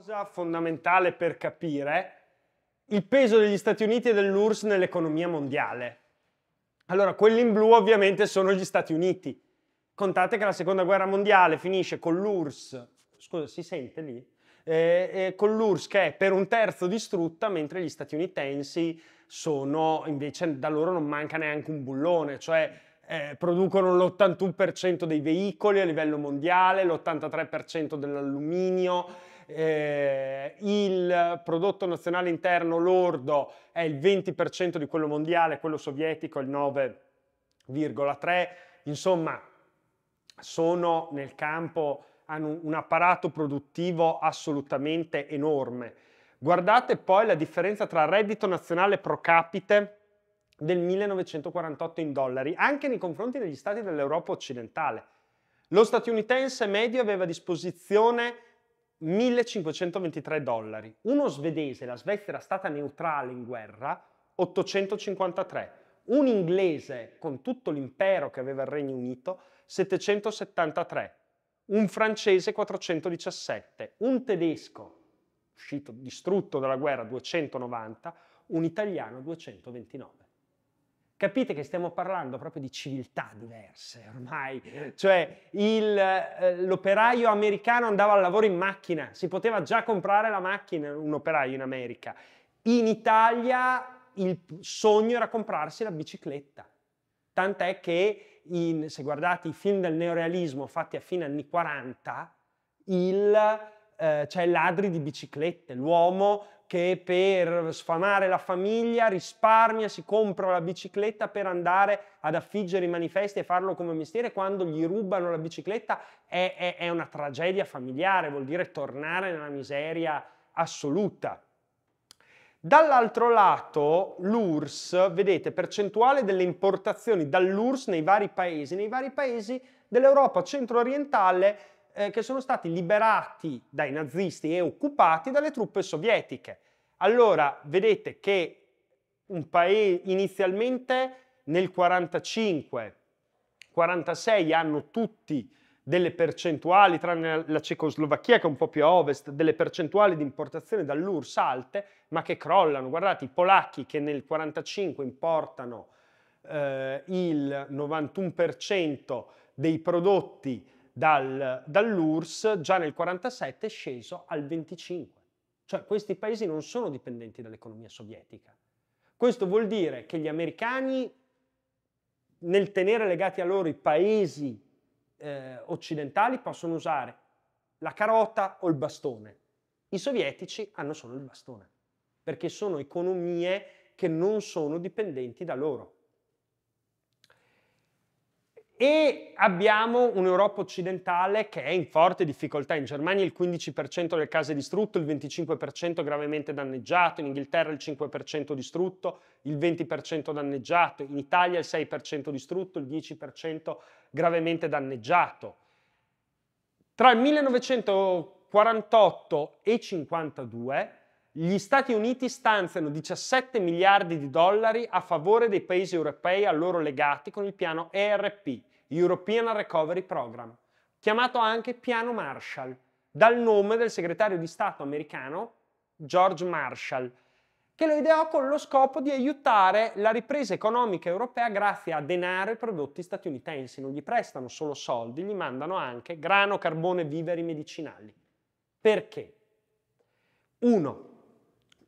cosa fondamentale per capire il peso degli Stati Uniti e dell'URSS nell'economia mondiale. Allora, quelli in blu ovviamente sono gli Stati Uniti. Contate che la seconda guerra mondiale finisce con l'URSS, scusa, si sente lì? Eh, eh, con l'URSS che è per un terzo distrutta, mentre gli statunitensi sono, invece, da loro non manca neanche un bullone, cioè eh, producono l'81% dei veicoli a livello mondiale, l'83% dell'alluminio, eh, il prodotto nazionale interno lordo è il 20% di quello mondiale, quello sovietico il 9,3%, insomma sono nel campo, hanno un apparato produttivo assolutamente enorme. Guardate poi la differenza tra reddito nazionale pro capite del 1948 in dollari, anche nei confronti degli stati dell'Europa occidentale. Lo statunitense medio aveva a disposizione 1523 dollari. Uno svedese, la Svezia era stata neutrale in guerra, 853. Un inglese con tutto l'impero che aveva il Regno Unito, 773. Un francese, 417. Un tedesco, uscito distrutto dalla guerra, 290. Un italiano, 229 capite che stiamo parlando proprio di civiltà diverse ormai, cioè il, eh, l'operaio americano andava al lavoro in macchina, si poteva già comprare la macchina un operaio in America, in Italia il sogno era comprarsi la bicicletta, tant'è che in, se guardate i film del neorealismo fatti a fine anni 40, il, eh, cioè ladri di biciclette, l'uomo che per sfamare la famiglia risparmia, si compra la bicicletta per andare ad affiggere i manifesti e farlo come mestiere, quando gli rubano la bicicletta è, è, è una tragedia familiare, vuol dire tornare nella miseria assoluta. Dall'altro lato l'URSS, vedete, percentuale delle importazioni dall'URSS nei vari paesi, nei vari paesi dell'Europa centro-orientale eh, che sono stati liberati dai nazisti e occupati dalle truppe sovietiche. Allora, vedete che un paese inizialmente nel 45 46 hanno tutti delle percentuali, tranne la Cecoslovacchia che è un po' più a ovest, delle percentuali di importazione dall'URSS alte, ma che crollano. Guardate, i polacchi che nel 45 importano eh, il 91% dei prodotti dal, dall'URSS già nel 1947 è sceso al 25. Cioè questi paesi non sono dipendenti dall'economia sovietica. Questo vuol dire che gli americani nel tenere legati a loro i paesi eh, occidentali possono usare la carota o il bastone. I sovietici hanno solo il bastone, perché sono economie che non sono dipendenti da loro e abbiamo un'Europa occidentale che è in forte difficoltà. In Germania il 15% delle case distrutto, il 25% gravemente danneggiato, in Inghilterra il 5% distrutto, il 20% danneggiato, in Italia il 6% distrutto, il 10% gravemente danneggiato. Tra il 1948 e 1952 gli Stati Uniti stanziano 17 miliardi di dollari a favore dei paesi europei a loro legati con il piano ERP, European Recovery Program, chiamato anche Piano Marshall, dal nome del segretario di Stato americano George Marshall, che lo ideò con lo scopo di aiutare la ripresa economica europea grazie a denaro e prodotti statunitensi. Non gli prestano solo soldi, gli mandano anche grano, carbone, viveri, medicinali. Perché? Uno,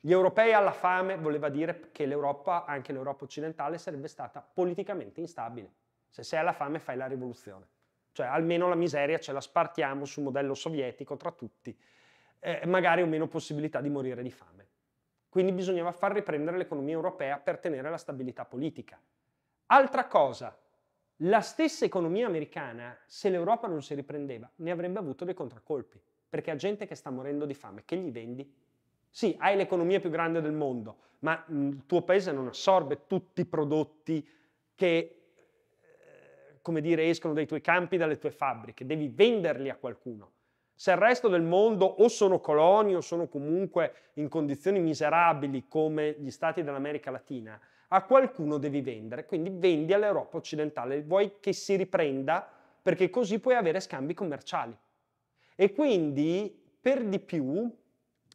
Gli europei alla fame voleva dire che l'Europa, anche l'Europa occidentale, sarebbe stata politicamente instabile. Se sei alla fame fai la rivoluzione. Cioè almeno la miseria ce la spartiamo sul modello sovietico tra tutti. Eh, magari ho meno possibilità di morire di fame. Quindi bisognava far riprendere l'economia europea per tenere la stabilità politica. Altra cosa, la stessa economia americana, se l'Europa non si riprendeva, ne avrebbe avuto dei contraccolpi, perché ha gente che sta morendo di fame, che gli vendi? Sì, hai l'economia più grande del mondo, ma il tuo paese non assorbe tutti i prodotti che come dire, escono dai tuoi campi, dalle tue fabbriche, devi venderli a qualcuno. Se il resto del mondo o sono coloni o sono comunque in condizioni miserabili come gli stati dell'America Latina, a qualcuno devi vendere, quindi vendi all'Europa occidentale, vuoi che si riprenda perché così puoi avere scambi commerciali. E quindi, per di più,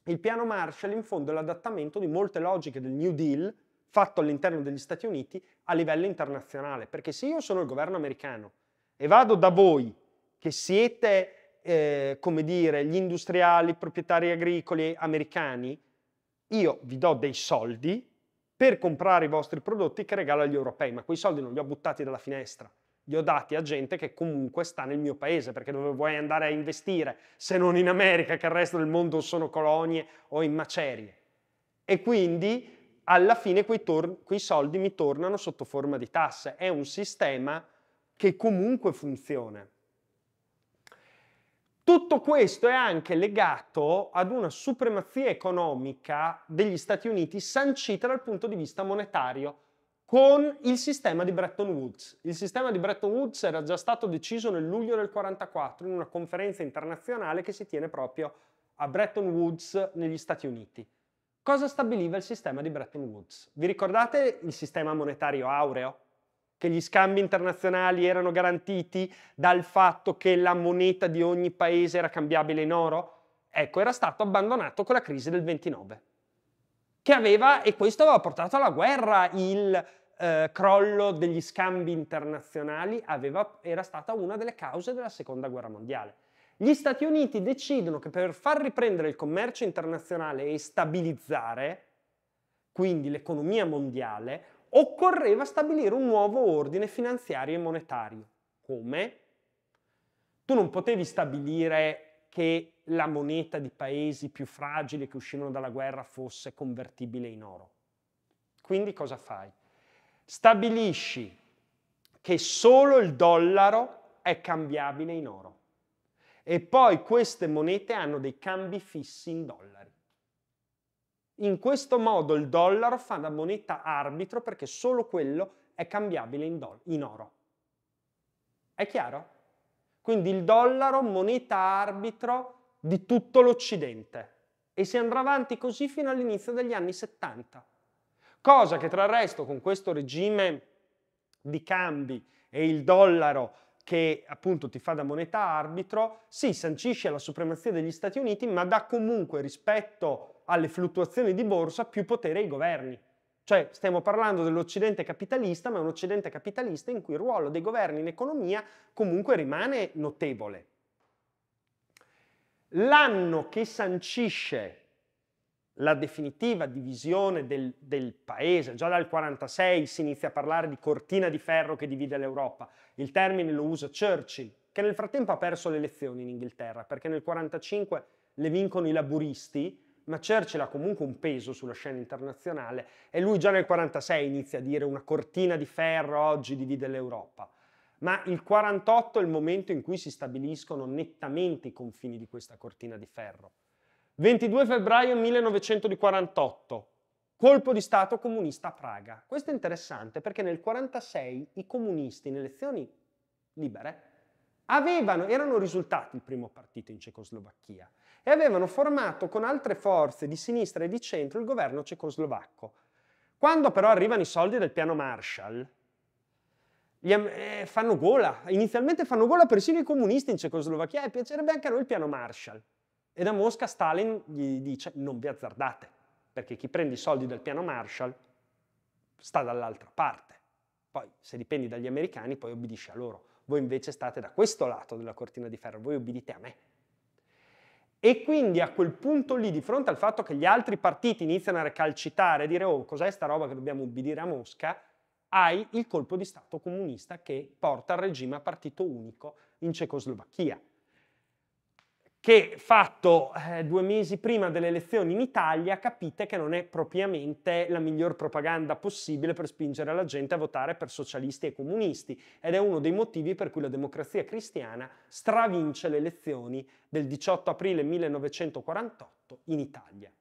il piano Marshall in fondo è l'adattamento di molte logiche del New Deal fatto all'interno degli Stati Uniti a livello internazionale. Perché se io sono il governo americano e vado da voi che siete, eh, come dire, gli industriali, i proprietari agricoli americani, io vi do dei soldi per comprare i vostri prodotti che regalo agli europei, ma quei soldi non li ho buttati dalla finestra, li ho dati a gente che comunque sta nel mio paese, perché dove vuoi andare a investire se non in America, che il resto del mondo sono colonie o in macerie. E quindi alla fine quei, tor- quei soldi mi tornano sotto forma di tasse. È un sistema che comunque funziona. Tutto questo è anche legato ad una supremazia economica degli Stati Uniti sancita dal punto di vista monetario con il sistema di Bretton Woods. Il sistema di Bretton Woods era già stato deciso nel luglio del 1944 in una conferenza internazionale che si tiene proprio a Bretton Woods negli Stati Uniti. Cosa stabiliva il sistema di Bretton Woods? Vi ricordate il sistema monetario aureo? Che gli scambi internazionali erano garantiti dal fatto che la moneta di ogni paese era cambiabile in oro? Ecco, era stato abbandonato con la crisi del 29, che aveva, e questo aveva portato alla guerra, il eh, crollo degli scambi internazionali aveva, era stata una delle cause della seconda guerra mondiale. Gli Stati Uniti decidono che per far riprendere il commercio internazionale e stabilizzare, quindi l'economia mondiale, occorreva stabilire un nuovo ordine finanziario e monetario. Come? Tu non potevi stabilire che la moneta di paesi più fragili che uscivano dalla guerra fosse convertibile in oro. Quindi cosa fai? Stabilisci che solo il dollaro è cambiabile in oro e poi queste monete hanno dei cambi fissi in dollari. In questo modo il dollaro fa da moneta arbitro perché solo quello è cambiabile in, in oro. È chiaro? Quindi il dollaro moneta arbitro di tutto l'Occidente e si andrà avanti così fino all'inizio degli anni 70. Cosa che tra il resto con questo regime di cambi e il dollaro che appunto ti fa da moneta arbitro, si sancisce la supremazia degli Stati Uniti, ma dà comunque rispetto alle fluttuazioni di borsa più potere ai governi. Cioè stiamo parlando dell'Occidente capitalista, ma è un Occidente capitalista in cui il ruolo dei governi in economia comunque rimane notevole. L'anno che sancisce la definitiva divisione del, del paese. Già dal 1946 si inizia a parlare di cortina di ferro che divide l'Europa. Il termine lo usa Churchill, che nel frattempo ha perso le elezioni in Inghilterra, perché nel 1945 le vincono i laburisti, ma Churchill ha comunque un peso sulla scena internazionale e lui già nel 1946 inizia a dire una cortina di ferro oggi divide l'Europa. Ma il 1948 è il momento in cui si stabiliscono nettamente i confini di questa cortina di ferro. 22 febbraio 1948, colpo di Stato comunista a Praga. Questo è interessante perché nel 1946 i comunisti in elezioni libere avevano, erano risultati il primo partito in Cecoslovacchia e avevano formato con altre forze di sinistra e di centro il governo cecoslovacco. Quando però arrivano i soldi del piano Marshall, gli, eh, fanno gola, inizialmente fanno gola persino i comunisti in Cecoslovacchia e piacerebbe anche a noi il piano Marshall. E da Mosca Stalin gli dice non vi azzardate, perché chi prende i soldi dal piano Marshall sta dall'altra parte. Poi se dipendi dagli americani poi obbedisci a loro. Voi invece state da questo lato della cortina di ferro, voi obbedite a me. E quindi a quel punto lì, di fronte al fatto che gli altri partiti iniziano a recalcitare e dire oh cos'è sta roba che dobbiamo ubbidire a Mosca, hai il colpo di Stato comunista che porta il regime a partito unico in Cecoslovacchia che fatto eh, due mesi prima delle elezioni in Italia capite che non è propriamente la miglior propaganda possibile per spingere la gente a votare per socialisti e comunisti ed è uno dei motivi per cui la democrazia cristiana stravince le elezioni del 18 aprile 1948 in Italia.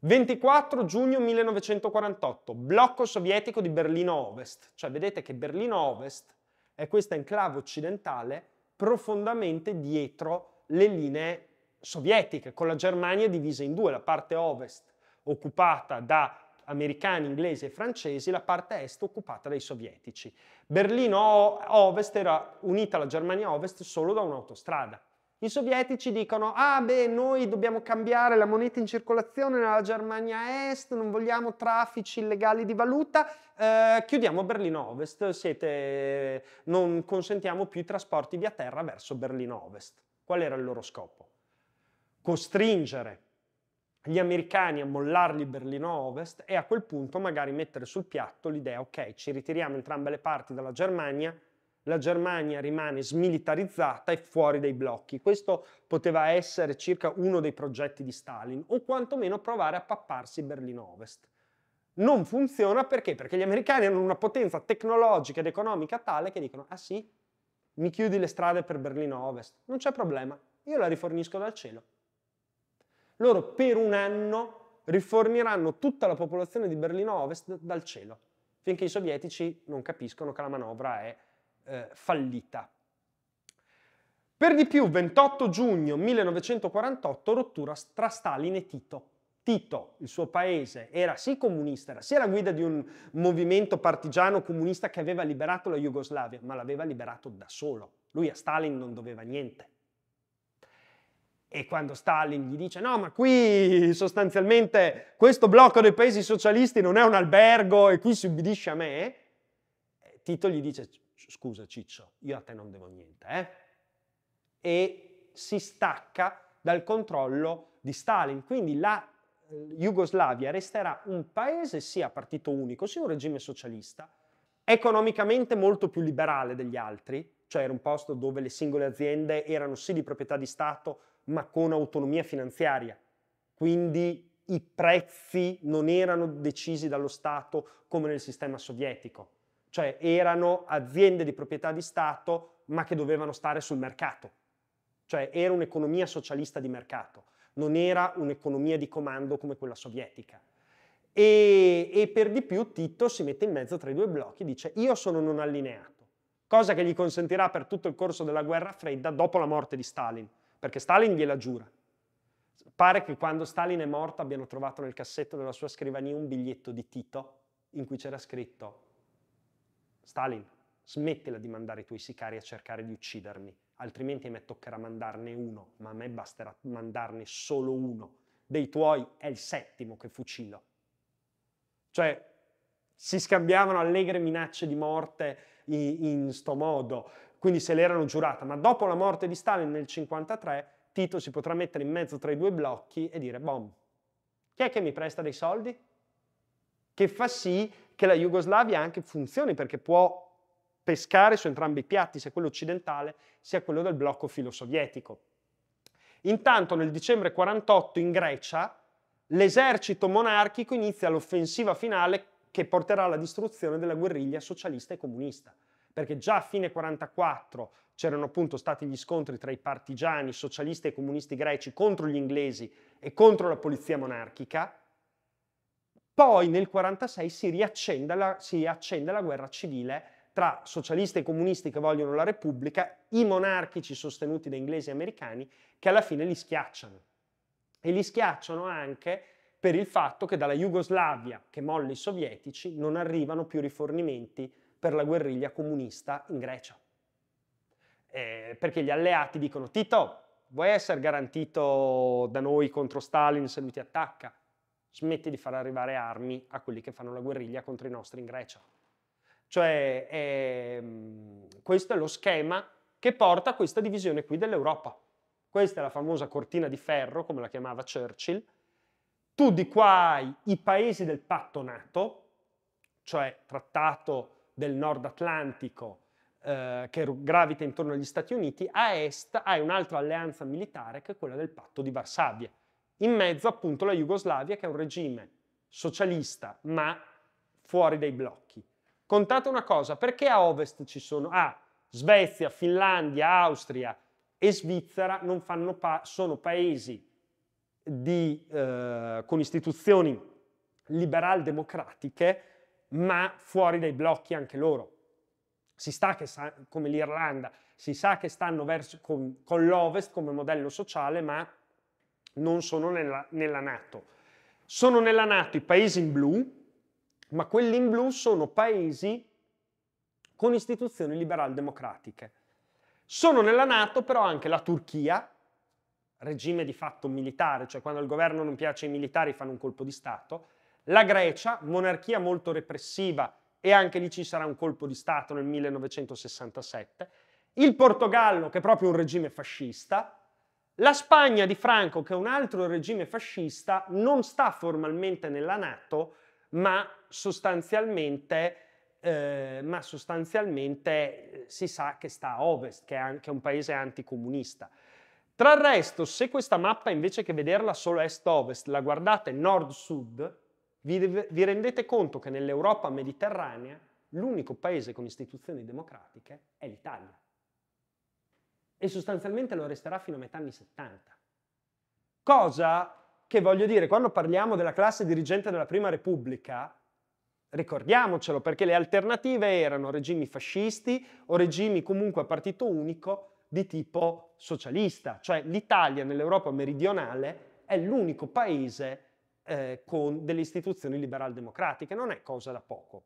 24 giugno 1948, blocco sovietico di Berlino Ovest, cioè vedete che Berlino Ovest è questa enclave occidentale profondamente dietro le linee sovietiche, con la Germania divisa in due, la parte ovest occupata da americani, inglesi e francesi, la parte est occupata dai sovietici. Berlino Ovest era unita alla Germania Ovest solo da un'autostrada. I sovietici dicono, ah beh, noi dobbiamo cambiare la moneta in circolazione nella Germania Est, non vogliamo traffici illegali di valuta, eh, chiudiamo Berlino Ovest, siete... non consentiamo più i trasporti via terra verso Berlino Ovest. Qual era il loro scopo? Costringere gli americani a mollargli Berlino Ovest e a quel punto magari mettere sul piatto l'idea ok, ci ritiriamo entrambe le parti dalla Germania, la Germania rimane smilitarizzata e fuori dai blocchi. Questo poteva essere circa uno dei progetti di Stalin o quantomeno provare a papparsi Berlino Ovest. Non funziona perché? Perché gli americani hanno una potenza tecnologica ed economica tale che dicono ah sì, mi chiudi le strade per Berlino Ovest, non c'è problema, io la rifornisco dal cielo. Loro per un anno riforniranno tutta la popolazione di Berlino Ovest dal cielo, finché i sovietici non capiscono che la manovra è eh, fallita. Per di più, 28 giugno 1948, rottura tra Stalin e Tito. Tito, il suo paese, era sì comunista, era sì alla guida di un movimento partigiano comunista che aveva liberato la Jugoslavia, ma l'aveva liberato da solo. Lui a Stalin non doveva niente. E quando Stalin gli dice no, ma qui sostanzialmente questo blocco dei paesi socialisti non è un albergo e qui si ubbidisce a me, Tito gli dice scusa Ciccio, io a te non devo niente. Eh? E si stacca dal controllo di Stalin. Quindi la eh, Jugoslavia resterà un paese sia partito unico, sia un regime socialista, economicamente molto più liberale degli altri, cioè era un posto dove le singole aziende erano sì di proprietà di Stato, ma con autonomia finanziaria. Quindi i prezzi non erano decisi dallo Stato come nel sistema sovietico, cioè erano aziende di proprietà di Stato, ma che dovevano stare sul mercato. Cioè era un'economia socialista di mercato non era un'economia di comando come quella sovietica. E, e, per di più Tito si mette in mezzo tra i due blocchi e dice io sono non allineato, cosa che gli consentirà per tutto il corso della guerra fredda dopo la morte di Stalin, perché Stalin gliela giura. Pare che quando Stalin è morto abbiano trovato nel cassetto della sua scrivania un biglietto di Tito in cui c'era scritto Stalin smettila di mandare i tuoi sicari a cercare di uccidermi, altrimenti a me toccherà mandarne uno, ma a me basterà mandarne solo uno. Dei tuoi è il settimo che fucilo. Cioè, si scambiavano allegre minacce di morte in, in sto modo, quindi se l'erano giurata, ma dopo la morte di Stalin nel 1953, Tito si potrà mettere in mezzo tra i due blocchi e dire, bom, chi è che mi presta dei soldi? Che fa sì che la Jugoslavia anche funzioni, perché può pescare su entrambi i piatti, sia quello occidentale sia quello del blocco filo-sovietico. Intanto nel dicembre 48 in Grecia l'esercito monarchico inizia l'offensiva finale che porterà alla distruzione della guerriglia socialista e comunista, perché già a fine 44 c'erano appunto stati gli scontri tra i partigiani socialisti e comunisti greci contro gli inglesi e contro la polizia monarchica, poi nel 46 si si riaccende la guerra civile tra socialisti e comunisti che vogliono la Repubblica, i monarchici sostenuti da inglesi e americani, che alla fine li schiacciano. E li schiacciano anche per il fatto che dalla Jugoslavia, che molla i sovietici, non arrivano più rifornimenti per la guerriglia comunista in Grecia. Eh, perché gli alleati dicono Tito, vuoi essere garantito da noi contro Stalin se lui ti attacca? Smetti di far arrivare armi a quelli che fanno la guerriglia contro i nostri in Grecia. Cioè, è, ehm, questo è lo schema che porta a questa divisione qui dell'Europa. Questa è la famosa cortina di ferro, come la chiamava Churchill. Tu di qua hai i paesi del patto NATO, cioè trattato del Nord Atlantico eh, che gravita intorno agli Stati Uniti, a est hai un'altra alleanza militare che è quella del patto di Varsavia. In mezzo appunto la Jugoslavia che è un regime socialista ma fuori dai blocchi. Contate una cosa, perché a ovest ci sono... Ah, Svezia, Finlandia, Austria e Svizzera non fanno pa- sono paesi di, eh, con istituzioni liberal-democratiche, ma fuori dai blocchi anche loro. Si sa che, sa- come l'Irlanda, si sa che stanno verso, con, con, l'Ovest come modello sociale, ma non sono nella, nella Nato. Sono nella Nato i paesi in blu, ma quelli in blu sono paesi con istituzioni liberal-democratiche. Sono nella Nato però anche la Turchia, regime di fatto militare, cioè quando il governo non piace ai militari fanno un colpo di Stato, la Grecia, monarchia molto repressiva e anche lì ci sarà un colpo di Stato nel 1967, il Portogallo che è proprio un regime fascista, la Spagna di Franco che è un altro regime fascista, non sta formalmente nella Nato, ma sostanzialmente, eh, ma sostanzialmente eh, si sa che sta a ovest, che è anche un paese anticomunista. Tra il resto, se questa mappa invece che vederla solo est-ovest, la guardate nord-sud, vi, vi rendete conto che nell'Europa mediterranea l'unico paese con istituzioni democratiche è l'Italia. E sostanzialmente lo resterà fino a metà anni 70. Cosa che voglio dire, quando parliamo della classe dirigente della Prima Repubblica, Ricordiamocelo perché le alternative erano regimi fascisti o regimi comunque a partito unico di tipo socialista, cioè l'Italia nell'Europa meridionale è l'unico paese eh, con delle istituzioni liberal democratiche, non è cosa da poco.